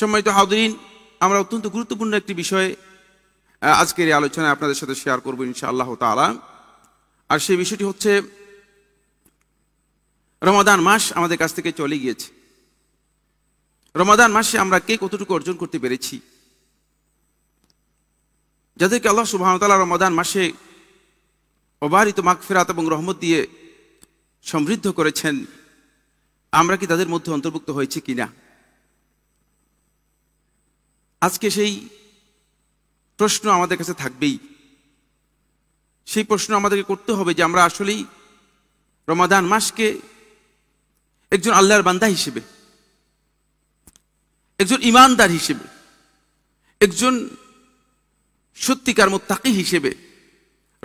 সম্মানিত হাউদিন আমরা অত্যন্ত গুরুত্বপূর্ণ একটি বিষয়ে আজকের এই আলোচনায় আপনাদের সাথে শেয়ার করবো ইনশা আল্লাহ তালা আর সেই বিষয়টি হচ্ছে রমাদান মাস আমাদের কাছ থেকে চলে গিয়েছে রমাদান মাসে আমরা কে কতটুকু অর্জন করতে পেরেছি যাদেরকে আল্লাহ সুবাহতালা রমাদান মাসে অবাহিত মাগফেরাত এবং রহমত দিয়ে সমৃদ্ধ করেছেন আমরা কি তাদের মধ্যে অন্তর্ভুক্ত হয়েছে কিনা আজকে সেই প্রশ্ন আমাদের কাছে থাকবেই সেই প্রশ্ন আমাদেরকে করতে হবে যে আমরা আসলেই রমাদান মাসকে একজন আল্লাহর বান্দা হিসেবে একজন ইমানদার হিসেবে একজন সত্যিকার মোত্তাকি হিসেবে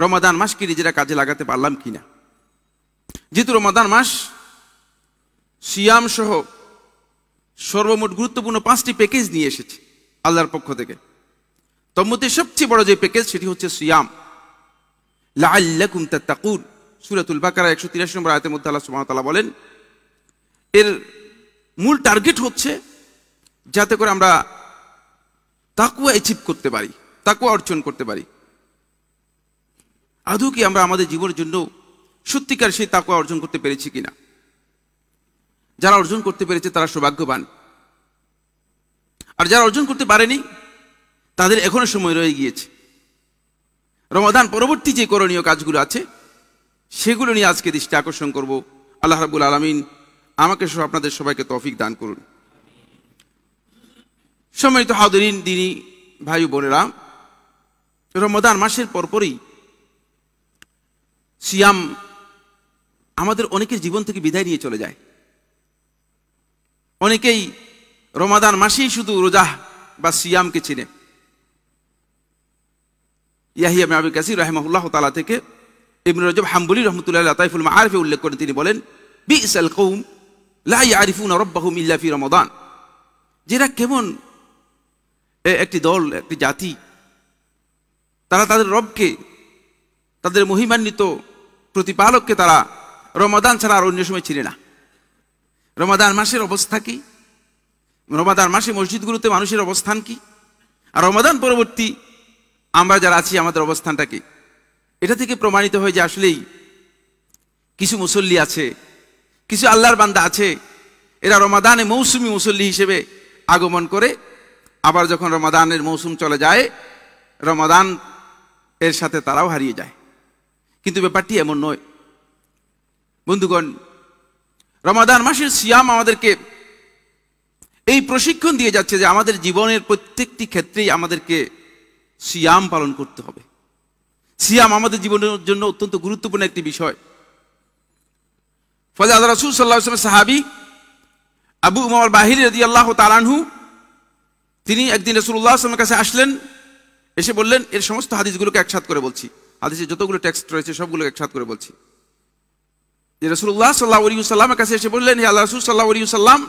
রমাদান মাসকে নিজেরা কাজে লাগাতে পারলাম কিনা যেহেতু রমাদান মাস সিয়াম সহ সর্বমোট গুরুত্বপূর্ণ পাঁচটি প্যাকেজ নিয়ে এসেছে আল্লাহর পক্ষ থেকে তোর মধ্যে সবচেয়ে বড় যে প্যাকেজ সেটি হচ্ছে সিয়াম লাল্লাকুম তাকুর সুরাতুল বাকারা একশো তিরাশি নম্বর আয়তের মধ্যে আল্লাহ সুমতালা বলেন এর মূল টার্গেট হচ্ছে যাতে করে আমরা তাকুয়া অ্যাচিভ করতে পারি তাকুয়া অর্জন করতে পারি আদৌ কি আমরা আমাদের জীবনের জন্য সত্যিকার সেই তাকুয়া অর্জন করতে পেরেছি কিনা যারা অর্জন করতে পেরেছে তারা সৌভাগ্যবান আর যারা অর্জন করতে পারেনি তাদের এখনো সময় রয়ে গিয়েছে রমাদান পরবর্তী যে করণীয় কাজগুলো আছে সেগুলো নিয়ে আজকে দৃষ্টি আকর্ষণ করব আল্লাহ রাবুল আলমিন আমাকে সহ আপনাদের সবাইকে তফিক দান করুন সম্মানিত হাউদিন দিনী ভাই বোনেরা রমদান মাসের পরপরই সিয়াম আমাদের অনেকের জীবন থেকে বিদায় নিয়ে চলে যায় অনেকেই রমাদান মাসেই শুধু রোজাহ বা সিয়ামকে চিনে ইয়াহিয়া আবি কাসির রাহেমাহুল্লাহ তালা থেকে ইবন রজব হাম্বুলি রহমতুল্লাহ তাইফুল আরফে উল্লেখ করেন তিনি বলেন বি ইসাল কৌম লাই আরিফুন রব্বাহুম ইল্লাফি রমাদান যেটা কেমন একটি দল একটি জাতি তারা তাদের রবকে তাদের মহিমান্বিত প্রতিপালককে তারা রমাদান ছাড়া আর অন্য সময় চিনে না রমাদান মাসের অবস্থা কি রমাদান মাসে মসজিদগুলোতে মানুষের অবস্থান কি আর রমাদান পরবর্তী আমরা যারা আছি আমাদের অবস্থানটা কি এটা থেকে প্রমাণিত হয় যে আসলেই কিছু মুসল্লি আছে কিছু আল্লাহর বান্দা আছে এরা রমাদানে মৌসুমি মুসল্লি হিসেবে আগমন করে আবার যখন রমাদানের মৌসুম চলে যায় রমাদান এর সাথে তারাও হারিয়ে যায় কিন্তু ব্যাপারটি এমন নয় বন্ধুগণ রমাদান মাসের সিয়াম আমাদেরকে এই প্রশিক্ষণ দিয়ে যাচ্ছে যে আমাদের জীবনের প্রত্যেকটি ক্ষেত্রেই আমাদেরকে সিয়াম পালন করতে হবে সিয়াম আমাদের জীবনের জন্য অত্যন্ত গুরুত্বপূর্ণ একটি বিষয় ফলে আল্লাহ রসুল সাল্লাহ সাহাবি আবু উমার বাহির রদি আল্লাহ তালানহু তিনি একদিন রসুল্লাহ আসলামের কাছে আসলেন এসে বললেন এর সমস্ত হাদিসগুলোকে একসাথ করে বলছি হাদিসে যতগুলো টেক্সট রয়েছে সবগুলো একসাথ করে বলছি যে রসুল্লাহ সাল্লাহ সাল্লামের কাছে এসে বললেন হে আল্লাহ রসুল সাল্লাহ সাল্লাম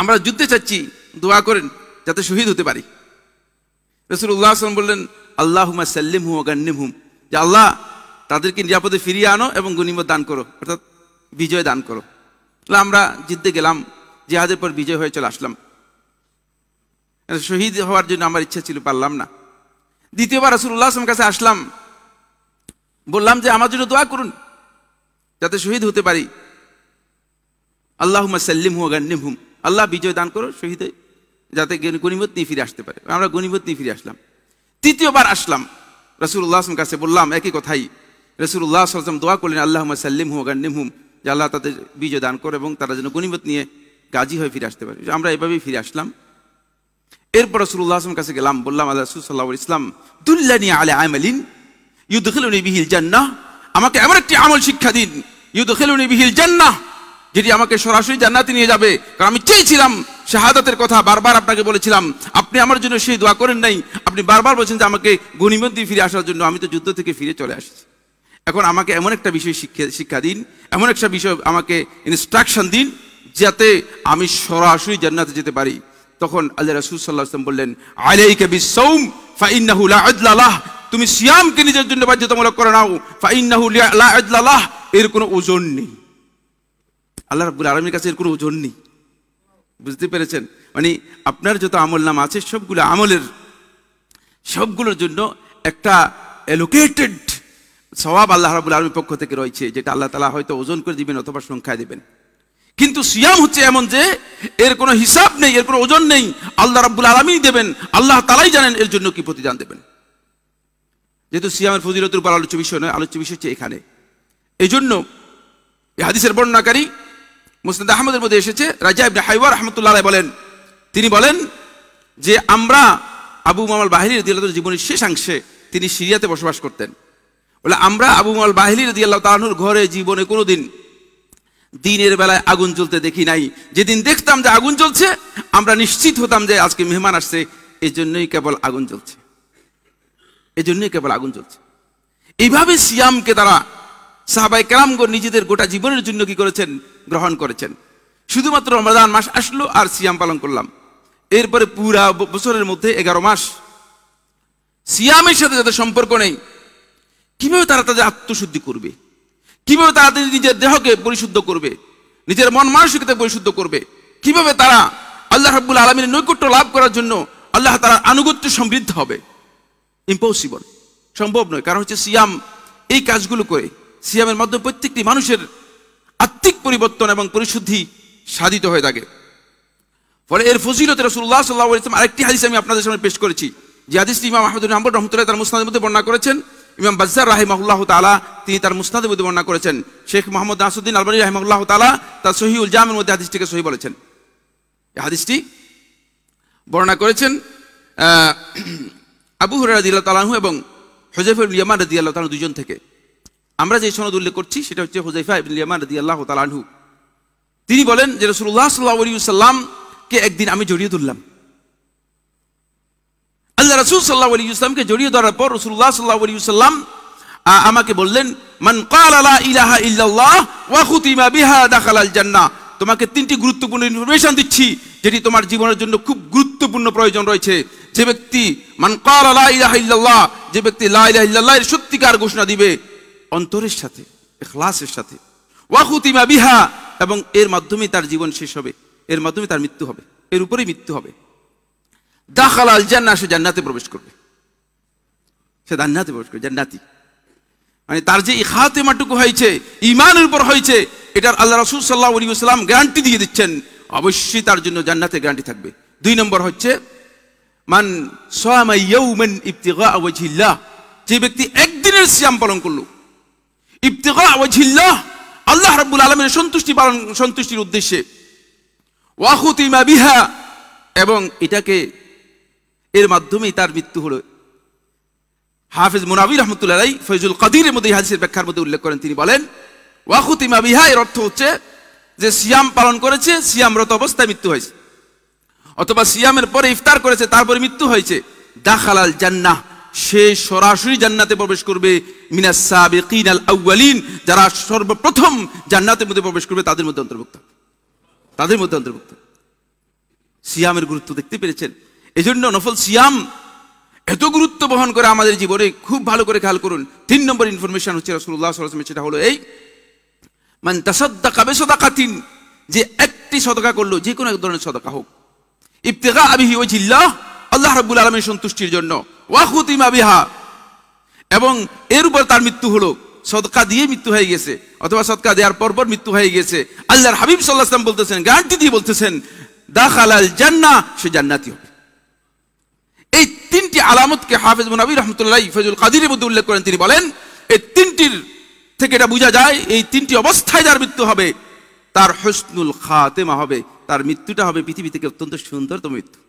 আমরা যুদ্ধে চাচ্ছি দোয়া করেন যাতে শহীদ হতে পারি রসুল্লাহ আসলাম বললেন আল্লাহুমা সাল্লিম হুম গান্নিম হুম যে আল্লাহ তাদেরকে নিরাপদে ফিরিয়ে আনো এবং গণিমত দান করো অর্থাৎ বিজয় দান করো তাহলে আমরা জিতে গেলাম জেহাদের পর বিজয় হয়ে চলে আসলাম শহীদ হওয়ার জন্য আমার ইচ্ছা ছিল পারলাম না দ্বিতীয়বার রসুল্লাহ আসলামের কাছে আসলাম বললাম যে আমার জন্য দোয়া করুন যাতে শহীদ হতে পারি আল্লাহ সাল্লিম হুম গান্নিম হুম আল্লাহ বিজয় দান করো শহীদে যাতে গণিমত নিয়ে ফিরে আসতে পারে আমরা গণিমত নিয়ে ফিরে আসলাম তৃতীয়বার আসলাম রসুল্লাহ আসলাম কাছে বললাম একই কথাই রসুল্লাহ আসলাম দোয়া করলেন আল্লাহ সাল্লিম হুম গান্নিম হুম যে আল্লাহ তাদের বিজয় দান করো এবং তারা যেন গণিমত নিয়ে গাজী হয়ে ফিরে আসতে পারে আমরা এভাবেই ফিরে আসলাম এরপর রসুল্লাহ আসলাম কাছে গেলাম বললাম আল্লাহ রসুল্লাহ ইসলাম নিয়ে আলে আমেলিন ইউদ্দুল বিহিল জান্নাহ আমাকে এমন একটি আমল শিক্ষা দিন ইউদ্দুল বিহিল জান্না যেটি আমাকে সরাসরি জান্নাতে নিয়ে যাবে কারণ আমি চেয়েছিলাম শাহাদাতের কথা বারবার আপনাকে বলেছিলাম আপনি আমার জন্য সেই দোয়া করেন নাই আপনি বারবার বলছেন যে আমাকে গণিমত দিয়ে ফিরে আসার জন্য আমি তো যুদ্ধ থেকে ফিরে চলে আসছি এখন আমাকে এমন একটা বিষয় শিক্ষা শিক্ষা দিন এমন একটা বিষয় আমাকে ইনস্ট্রাকশন দিন যাতে আমি সরাসরি জান্নাতে যেতে পারি তখন আল্লাহ রাসুল সাল্লাহ আসলাম বললেন আলাইকে বিসৌম ফাইন্নাহুল্লাহ আদলাহ তুমি সিয়ামকে নিজের জন্য বাধ্যতামূলক করে নাও ফাইনাহুল্লাহ এর কোনো ওজন নেই আল্লাহ রাবুল আলমীর কাছে এর কোনো ওজন নেই বুঝতে পেরেছেন মানে আপনার যত আমল নাম আছে সবগুলো আমলের সবগুলোর জন্য একটা অ্যালোকেটেড সবাব আল্লাহ রাবুল আলমীর পক্ষ থেকে রয়েছে যেটা আল্লাহ তালা হয়তো ওজন করে দিবেন অথবা সংখ্যায় দেবেন কিন্তু সিয়াম হচ্ছে এমন যে এর কোনো হিসাব নেই এর কোনো ওজন নেই আল্লাহ রাব্বুল আলমী দেবেন আল্লাহ তালাই জানেন এর জন্য কি প্রতিদান দেবেন যেহেতু সিয়ামের ফজিলতের উপর আলোচ্য বিষয় নয় আলোচ্য বিষয় হচ্ছে এখানে এই জন্য হাদিসের বর্ণনাকারী মুসনাদ আহমদের মধ্যে এসেছে রাজা ইবনে হাইওয়া রহমতুল্লাহ বলেন তিনি বলেন যে আমরা আবু মামাল বাহিনী রদিয়াল্লাহ জীবনের শেষাংশে তিনি সিরিয়াতে বসবাস করতেন বলে আমরা আবু মামাল বাহিনী রদিয়াল্লাহ তালাহুর ঘরে জীবনে কোনো দিন দিনের বেলায় আগুন জ্বলতে দেখি নাই যেদিন দেখতাম যে আগুন জ্বলছে আমরা নিশ্চিত হতাম যে আজকে মেহমান আসছে এই জন্যই কেবল আগুন জ্বলছে এই জন্যই কেবল আগুন জ্বলছে এইভাবে সিয়ামকে তারা সাহাবাই কালামগর নিজেদের গোটা জীবনের জন্য কি করেছেন গ্রহণ করেছেন শুধুমাত্র রমাদান মাস আসলো আর সিয়াম পালন করলাম এরপরে পুরা বছরের মধ্যে এগারো মাস সিয়ামের সাথে যাদের সম্পর্ক নেই কিভাবে তারা তাদের আত্মশুদ্ধি করবে কিভাবে তারা নিজের দেহকে পরিশুদ্ধ করবে নিজের মন মানসিকতা পরিশুদ্ধ করবে কিভাবে তারা আল্লাহ হাবুল আলমীর নৈকট্য লাভ করার জন্য আল্লাহ তারা আনুগত্য সমৃদ্ধ হবে ইম্পসিবল সম্ভব নয় কারণ হচ্ছে সিয়াম এই কাজগুলো করে সিয়ামের মাধ্যমে প্রত্যেকটি মানুষের আত্মিক পরিবর্তন এবং পরিশুদ্ধি সাধিত হয়ে থাকে ফলে এর ফজিলতে রসুল্লাহ সাল্লাহ ইসলাম আরেকটি হাদিস আমি আপনাদের সামনে পেশ করেছি যে হাদিসটি ইমাম আহমদুল আহমদ রহমতুল্লাহ তার মুসনাদের মধ্যে বর্ণনা করেছেন ইমাম বাজ্জার রাহিমাহুল্লাহ তালা তিনি তার মুসনাদের মধ্যে বর্ণনা করেছেন শেখ মোহাম্মদ নাসুদ্দিন আলবানী রাহিমাহুল্লাহ তালা তার উল জামের মধ্যে হাদিসটিকে সহি বলেছেন এই হাদিসটি বর্ণনা করেছেন আবু হরাদিল্লা তালাহু এবং হজেফুল ইয়ামান রদি আল্লাহ তালু দুজন থেকে আমরা যে সনদ উল্লেখ করছি সেটা হচ্ছে হুজাইফা ইবলিয়ামান রদি আল্লাহ আনহু তিনি বলেন যে রসুল্লাহ সাল্লাহ সাল্লামকে একদিন আমি জড়িয়ে ধরলাম আল্লাহ রসুল সাল্লাহ আলী ইসলামকে জড়িয়ে ধরার পর রসুল্লাহ সাল্লাহ আলী সাল্লাম আমাকে বললেন মান কালা ইলাহা ইল্লাল্লাহ ওয়া খুতিমা বিহা দাখালাল জান্নাহ তোমাকে তিনটি গুরুত্বপূর্ণ ইনফরমেশন দিচ্ছি যেটি তোমার জীবনের জন্য খুব গুরুত্বপূর্ণ প্রয়োজন রয়েছে যে ব্যক্তি মান কালা ইলাহা ইল্লাল্লাহ যে ব্যক্তি লা ইলাহা ইল্লাল্লাহ এর সত্যিকার ঘোষণা দিবে অন্তরের সাথে এখলাসের সাথে ওয়াকুতিমা বিহা এবং এর মাধ্যমে তার জীবন শেষ হবে এর মাধ্যমে তার মৃত্যু হবে এর উপরেই মৃত্যু হবে দাখাল আল জান্না সে জান্নাতে প্রবেশ করবে সে জান্নাতে প্রবেশ করবে জান্নাতি মানে তার যে ইহাতেমাটুকু হয়েছে ইমানের উপর হয়েছে এটার আল্লাহ রসুল সাল্লাহ আলী সাল্লাম গ্যারান্টি দিয়ে দিচ্ছেন অবশ্যই তার জন্য জান্নাতে গ্যারান্টি থাকবে দুই নম্বর হচ্ছে মান সোয়ামাইয়ৌমেন ইফতিগা ওয়াজিল্লাহ যে ব্যক্তি একদিনের সিয়াম পালন করলো ইফতেগা ওয়াজিল্লাহ আল্লাহ রাব্বুল আলমের সন্তুষ্টি পালন সন্তুষ্টির উদ্দেশ্যে ওয়াহুতিমা বিহা এবং এটাকে এর মাধ্যমেই তার মৃত্যু হলো হাফিজ মুনাবি রহমতুল্লাহ ফৈজুল কাদিরের মধ্যে হাদিসের ব্যাখ্যার মধ্যে উল্লেখ করেন তিনি বলেন ওয়াকুতিমা বিহা এর অর্থ হচ্ছে যে সিয়াম পালন করেছে সিয়ামরত অবস্থায় মৃত্যু হয়েছে অথবা সিয়ামের পরে ইফতার করেছে তারপরে মৃত্যু হয়েছে দাখালাল জান্নাহ সে সরাসরি জান্নাতে প্রবেশ করবে মিনাস সাবিকিন আল আউয়ালিন যারা সর্বপ্রথম জান্নাতের মধ্যে প্রবেশ করবে তাদের মধ্যে অন্তর্ভুক্ত তাদের মধ্যে অন্তর্ভুক্ত সিয়ামের গুরুত্ব দেখতে পেরেছেন এজন্য নফল সিয়াম এত গুরুত্ব বহন করে আমাদের জীবনে খুব ভালো করে খেয়াল করুন তিন নম্বর ইনফরমেশন হচ্ছে রাসুল্লাহ সাল্লামের সেটা হলো এই মানে তাসাদ্দা কাবে সদাকাতিন যে একটি সদকা করলো যে কোনো এক ধরনের সদকা হোক ইফতেকা আবিহি ওই জিল্লাহ আল্লাহ রাব্বুল আলমের সন্তুষ্টির জন্য ওয়াহুতিমা বিহা এবং এর উপর তার মৃত্যু হলো সদকা দিয়ে মৃত্যু হয়ে গেছে অথবা সদকা দেওয়ার পর পর মৃত্যু হয়ে গেছে আল্লাহর হাবিব সাল্লাহ বলতেছেন গ্যারান্টি দিয়ে বলতেছেন দাখালাল জান্না সে জান্নাতি হবে এই তিনটি আলামতকে হাফেজ মুনাবি রহমতুল্লাহ ফজুল কাদির মধ্যে উল্লেখ করেন তিনি বলেন এই তিনটির থেকে এটা বোঝা যায় এই তিনটি অবস্থায় যার মৃত্যু হবে তার হসনুল খাতেমা হবে তার মৃত্যুটা হবে পৃথিবী থেকে অত্যন্ত সুন্দরতম মৃত্যু